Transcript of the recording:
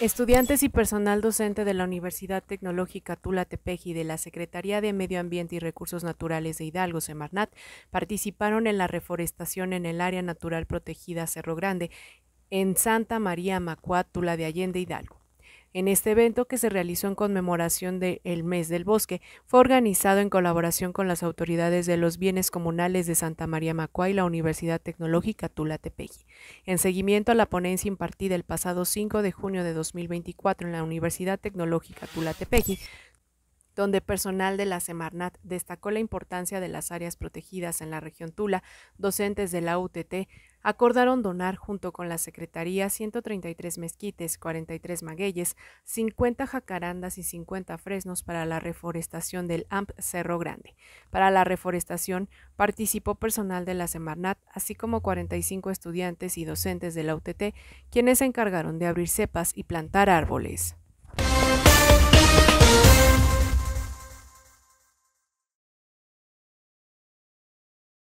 Estudiantes y personal docente de la Universidad Tecnológica Tula Tepeji de la Secretaría de Medio Ambiente y Recursos Naturales de Hidalgo, Semarnat, participaron en la reforestación en el área natural protegida Cerro Grande, en Santa María Macuá, Tula de Allende, Hidalgo. En este evento, que se realizó en conmemoración del Mes del Bosque, fue organizado en colaboración con las autoridades de los bienes comunales de Santa María Macuá y la Universidad Tecnológica Tulatepeji, en seguimiento a la ponencia impartida el pasado 5 de junio de 2024 en la Universidad Tecnológica Tula-Tepeji, donde personal de la Semarnat destacó la importancia de las áreas protegidas en la región Tula, docentes de la UTT, acordaron donar junto con la Secretaría 133 mezquites, 43 magueyes, 50 jacarandas y 50 fresnos para la reforestación del AMP Cerro Grande. Para la reforestación participó personal de la Semarnat, así como 45 estudiantes y docentes de la UTT, quienes se encargaron de abrir cepas y plantar árboles.